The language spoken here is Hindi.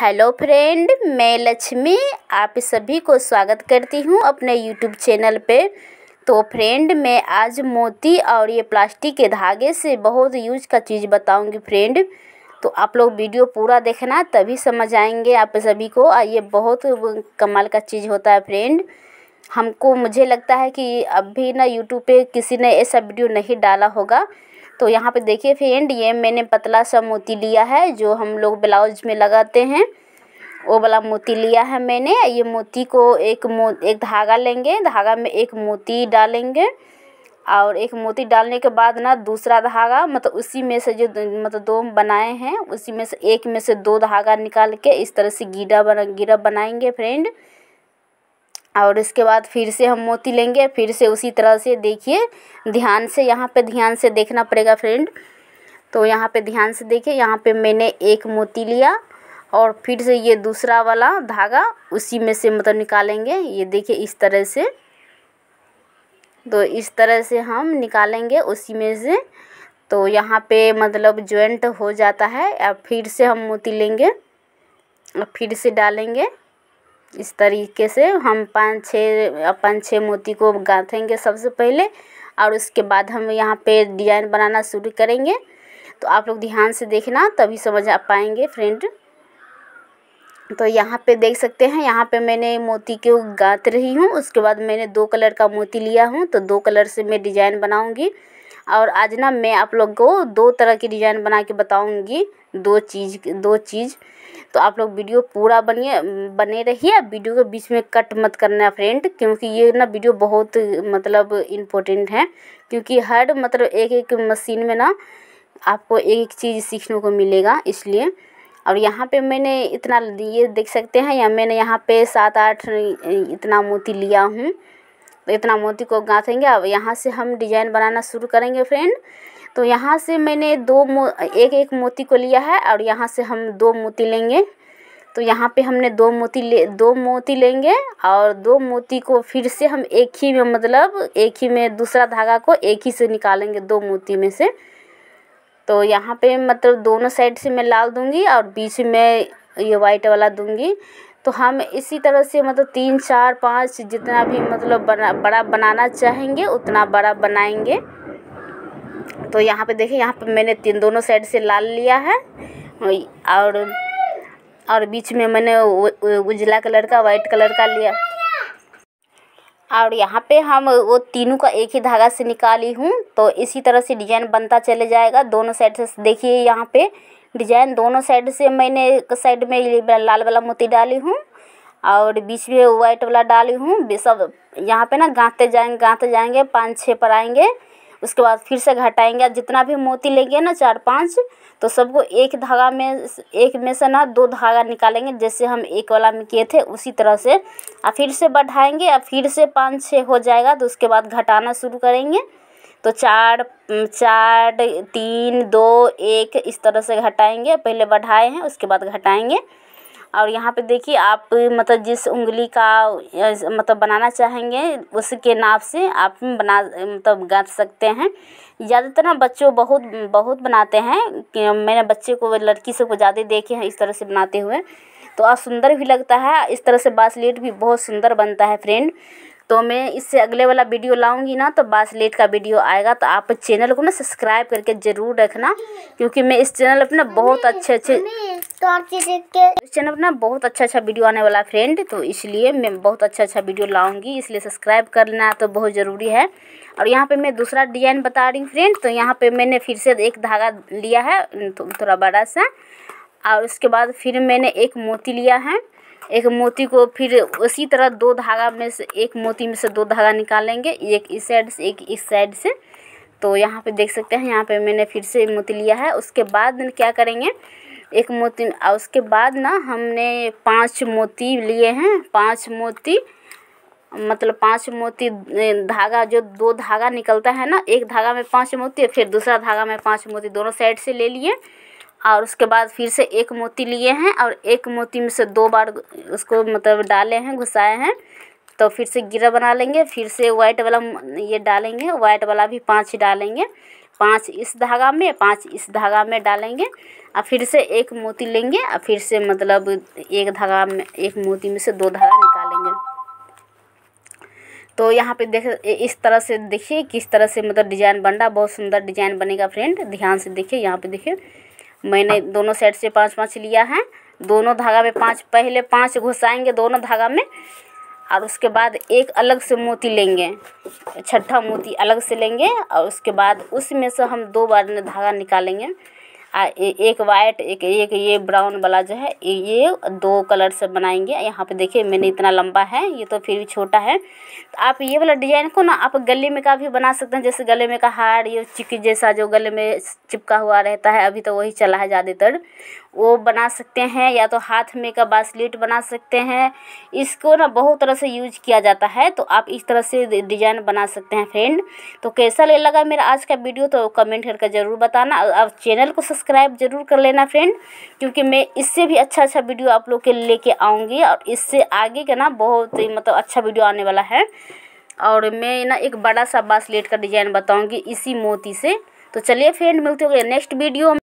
हेलो फ्रेंड मैं लक्ष्मी आप सभी को स्वागत करती हूँ अपने यूट्यूब चैनल पे तो फ्रेंड मैं आज मोती और ये प्लास्टिक के धागे से बहुत यूज का चीज़ बताऊँगी फ्रेंड तो आप लोग वीडियो पूरा देखना तभी समझ आएंगे आप सभी को ये बहुत कमाल का चीज़ होता है फ्रेंड हमको मुझे लगता है कि अब भी ना यूट्यूब पर किसी ने ऐसा वीडियो नहीं डाला होगा तो यहाँ पे देखिए फ्रेंड ये मैंने पतला सा मोती लिया है जो हम लोग ब्लाउज में लगाते हैं वो वाला मोती लिया है मैंने ये मोती को एक मो एक धागा लेंगे धागा में एक मोती डालेंगे और एक मोती डालने के बाद ना दूसरा धागा मतलब उसी में से जो मतलब दो बनाए हैं उसी में से एक में से दो धागा निकाल के इस तरह से गीडा बना गिरा बनाएंगे फ्रेंड और इसके बाद फिर से हम मोती लेंगे फिर से उसी तरह से देखिए ध्यान से यहाँ पे ध्यान से देखना पड़ेगा फ्रेंड तो यहाँ पे ध्यान से देखिए यहाँ पे मैंने एक मोती लिया और फिर से ये दूसरा वाला धागा उसी में से मतलब निकालेंगे ये देखिए इस तरह से तो इस तरह से हम निकालेंगे उसी में से तो यहाँ पे मतलब ज्वाइंट हो जाता है या फिर से हम मोती लेंगे और फिर से डालेंगे इस तरीक़े से हम पाँच छः पाँच छः मोती को गाँथेंगे सबसे पहले और उसके बाद हम यहाँ पर डिजाइन बनाना शुरू करेंगे तो आप लोग ध्यान से देखना तभी समझ आ पाएंगे फ्रेंड तो यहाँ पे देख सकते हैं यहाँ पे मैंने मोती को गाँथ रही हूँ उसके बाद मैंने दो कलर का मोती लिया हूँ तो दो कलर से मैं डिजाइन बनाऊँगी और आज ना मैं आप लोग को दो तरह की डिज़ाइन बना के बताऊँगी दो चीज़ दो चीज़ तो आप लोग वीडियो पूरा बनिए बने रहिए वीडियो के बीच में कट मत करना फ्रेंड क्योंकि ये ना वीडियो बहुत मतलब इम्पोर्टेंट है क्योंकि हर मतलब एक एक मशीन में ना आपको एक एक चीज़ सीखने को मिलेगा इसलिए और यहाँ पे मैंने इतना ये देख सकते हैं या मैंने यहाँ पे सात आठ इतना मोती लिया हूँ इतना मोती को गाँथेंगे अब यहाँ से हम डिजाइन बनाना शुरू करेंगे फ्रेंड तो यहाँ से मैंने दो मो एक एक मोती को लिया है और यहाँ से हम दो मोती लेंगे तो यहाँ पे हमने दो मोती ले दो मोती लेंगे और दो मोती को फिर से हम एक ही में मतलब एक ही में दूसरा धागा को एक ही से निकालेंगे दो मोती में से तो यहाँ पे मतलब दोनों साइड से मैं लाल दूंगी और बीच में ये वाइट वाला दूंगी तो हम इसी तरह से मतलब तीन चार पाँच जितना भी मतलब बना बड़ा बनाना चाहेंगे उतना बड़ा बनाएंगे तो यहाँ पे देखिए यहाँ पे मैंने तीन दोनों साइड से लाल लिया है और और बीच में मैंने उजला कलर का वाइट कलर का लिया और यहाँ पे हम वो तीनों का एक ही धागा से निकाली हूँ तो इसी तरह से डिजाइन बनता चले जाएगा दोनों साइड से देखिए यहाँ पे डिजाइन दोनों साइड से मैंने एक साइड में लाल वाला मोती डाली हूँ और बीच में व्हाइट वाला डाली हूँ सब यहाँ पे ना गाँते जाएंगे गाँते जाएंगे पाँच छः पर आएंगे उसके बाद फिर से घटाएंगे जितना भी मोती लेंगे ना चार पाँच तो सबको एक धागा में एक में से ना दो धागा निकालेंगे जैसे हम एक वाला में किए थे उसी तरह से और फिर से बढ़ाएंगे और फिर से पाँच छः हो जाएगा तो उसके बाद घटाना शुरू करेंगे तो चार चार तीन दो एक इस तरह से घटाएंगे पहले बढ़ाए हैं उसके बाद घटाएंगे और यहाँ पे देखिए आप मतलब जिस उंगली का मतलब बनाना चाहेंगे उसके नाप से आप बना मतलब गाँथ सकते हैं ज़्यादातर ना बच्चों बहुत बहुत बनाते हैं कि मैंने बच्चे को लड़की से को ज़्यादा देखे हैं इस तरह से बनाते हुए तो और सुंदर भी लगता है इस तरह से बासलेट भी बहुत सुंदर बनता है फ्रेंड तो मैं इससे अगले वाला वीडियो लाऊंगी ना तो बासलेट का वीडियो आएगा तो आप चैनल को ना सब्सक्राइब करके ज़रूर रखना क्योंकि मैं इस चैनल पर ना बहुत अच्छे अच्छे तो आप इस चैनल पर ना बहुत अच्छा अच्छा वीडियो आने वाला फ्रेंड तो इसलिए मैं बहुत अच्छा अच्छा वीडियो लाऊंगी इसलिए सब्सक्राइब कर लेना तो बहुत ज़रूरी है और यहाँ पर मैं दूसरा डिजाइन बता रही हूँ फ्रेंड तो यहाँ पर मैंने फिर से एक धागा लिया है तो थोड़ा बड़ा सा और उसके बाद फिर मैंने एक मोती लिया है एक मोती को फिर उसी तरह दो धागा में से एक मोती में से दो धागा निकालेंगे एक इस साइड से एक इस साइड से तो यहाँ पे देख सकते हैं यहाँ पे मैंने फिर से मोती लिया है उसके बाद क्या करेंगे एक मोती और उसके बाद ना हमने पांच मोती लिए हैं पांच मोती मतलब पांच मोती धागा जो दो धागा निकलता है ना एक धागा में पाँच मोती फिर दूसरा धागा में पाँच मोती दोनों साइड से ले लिए और उसके बाद फिर से एक मोती लिए हैं और एक मोती में से दो बार उसको मतलब डाले हैं घुसाए हैं तो फिर से गिरा बना लेंगे फिर से वाइट वाला ये डालेंगे वाइट वाला भी पाँच डालेंगे पाँच इस धागा में पाँच इस धागा में डालेंगे और फिर से एक मोती लेंगे और फिर से मतलब एक धागा में एक मोती में से दो धागा निकालेंगे तो यहाँ पे देख इस तरह से देखिए किस तरह से मतलब डिज़ाइन बन रहा बहुत सुंदर डिज़ाइन बनेगा फ्रेंड ध्यान से देखिए यहाँ पे देखिए मैंने हाँ। दोनों साइड से पाँच पाँच लिया है दोनों धागा में पाँच पहले पाँच घुसाएंगे दोनों धागा में और उसके बाद एक अलग से मोती लेंगे छठा मोती अलग से लेंगे और उसके बाद उसमें से हम दो बार धागा निकालेंगे आ एक वाइट एक एक ये ब्राउन वाला जो है ये दो कलर से बनाएंगे यहाँ पे देखिए मैंने इतना लंबा है ये तो फिर भी छोटा है तो आप ये वाला डिजाइन को ना आप गले में का भी बना सकते हैं जैसे गले में का हार ये चिक जैसा जो गले में चिपका हुआ रहता है अभी तो वही चला है ज़्यादातर वो बना सकते हैं या तो हाथ में का बासलेट बना सकते हैं इसको ना बहुत तरह से यूज किया जाता है तो आप इस तरह से डिजाइन बना सकते हैं फ्रेंड तो कैसा ले लगा मेरा आज का वीडियो तो कमेंट करके ज़रूर बताना और चैनल को सब्सक्राइब जरूर कर लेना फ्रेंड क्योंकि मैं इससे भी अच्छा अच्छा वीडियो आप लोग के लेके आऊँगी और इससे आगे का ना बहुत ही मतलब अच्छा वीडियो आने वाला है और मैं ना एक बड़ा सा बासलेट का डिज़ाइन बताऊँगी इसी मोती से तो चलिए फ्रेंड मिलते हो नेक्स्ट वीडियो